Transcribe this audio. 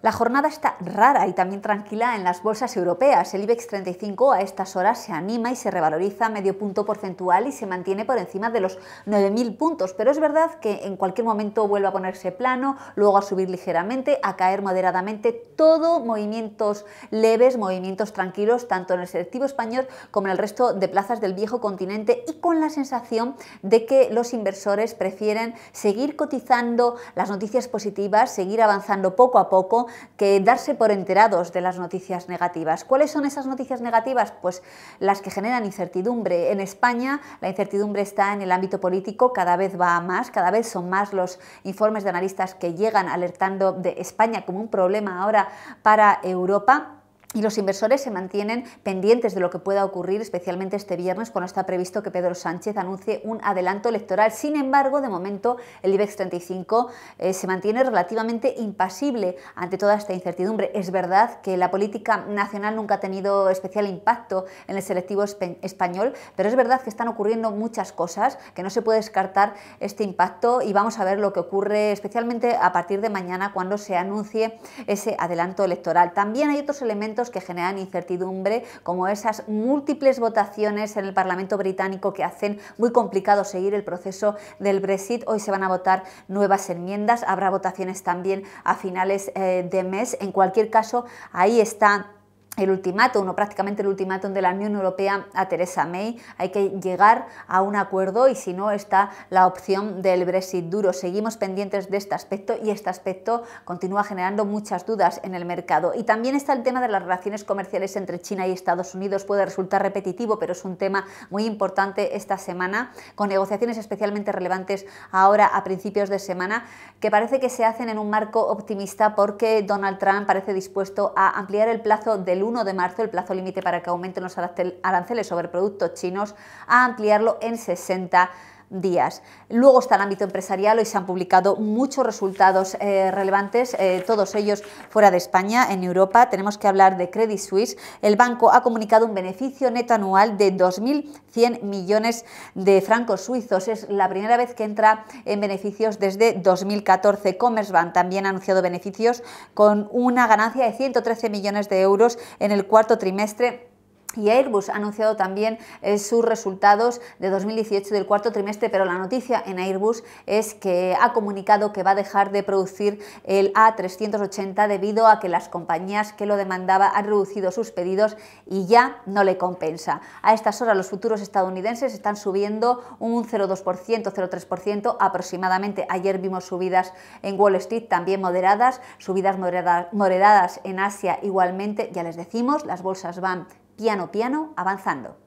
La jornada está rara y también tranquila en las bolsas europeas. El IBEX 35 a estas horas se anima y se revaloriza medio punto porcentual y se mantiene por encima de los 9.000 puntos. Pero es verdad que en cualquier momento vuelve a ponerse plano, luego a subir ligeramente, a caer moderadamente. Todo movimientos leves, movimientos tranquilos, tanto en el selectivo español como en el resto de plazas del viejo continente y con la sensación de que los inversores prefieren seguir cotizando las noticias positivas, seguir avanzando poco a poco que darse por enterados de las noticias negativas. ¿Cuáles son esas noticias negativas? Pues las que generan incertidumbre. En España la incertidumbre está en el ámbito político, cada vez va más, cada vez son más los informes de analistas que llegan alertando de España como un problema ahora para Europa. Y los inversores se mantienen pendientes de lo que pueda ocurrir, especialmente este viernes, cuando está previsto que Pedro Sánchez anuncie un adelanto electoral. Sin embargo, de momento, el IBEX 35 eh, se mantiene relativamente impasible ante toda esta incertidumbre. Es verdad que la política nacional nunca ha tenido especial impacto en el selectivo español, pero es verdad que están ocurriendo muchas cosas, que no se puede descartar este impacto y vamos a ver lo que ocurre, especialmente a partir de mañana, cuando se anuncie ese adelanto electoral. También hay otros elementos que generan incertidumbre, como esas múltiples votaciones en el Parlamento británico que hacen muy complicado seguir el proceso del Brexit. Hoy se van a votar nuevas enmiendas, habrá votaciones también a finales eh, de mes. En cualquier caso, ahí está el ultimátum o prácticamente el ultimátum de la Unión Europea a Theresa May. Hay que llegar a un acuerdo y si no está la opción del Brexit duro. Seguimos pendientes de este aspecto y este aspecto continúa generando muchas dudas en el mercado. Y también está el tema de las relaciones comerciales entre China y Estados Unidos. Puede resultar repetitivo, pero es un tema muy importante esta semana, con negociaciones especialmente relevantes ahora a principios de semana, que parece que se hacen en un marco optimista porque Donald Trump parece dispuesto a ampliar el plazo del 1 de marzo el plazo límite para que aumenten los aranceles sobre productos chinos a ampliarlo en 60 Luego está el ámbito empresarial, hoy se han publicado muchos resultados eh, relevantes, eh, todos ellos fuera de España, en Europa. Tenemos que hablar de Credit Suisse. El banco ha comunicado un beneficio neto anual de 2.100 millones de francos suizos. Es la primera vez que entra en beneficios desde 2014. Commerzbank también ha anunciado beneficios con una ganancia de 113 millones de euros en el cuarto trimestre y Airbus ha anunciado también eh, sus resultados de 2018 del cuarto trimestre, pero la noticia en Airbus es que ha comunicado que va a dejar de producir el A380 debido a que las compañías que lo demandaba han reducido sus pedidos y ya no le compensa. A estas horas los futuros estadounidenses están subiendo un 0,2%, 0,3% aproximadamente. Ayer vimos subidas en Wall Street también moderadas, subidas moderadas en Asia igualmente. Ya les decimos, las bolsas van piano piano avanzando.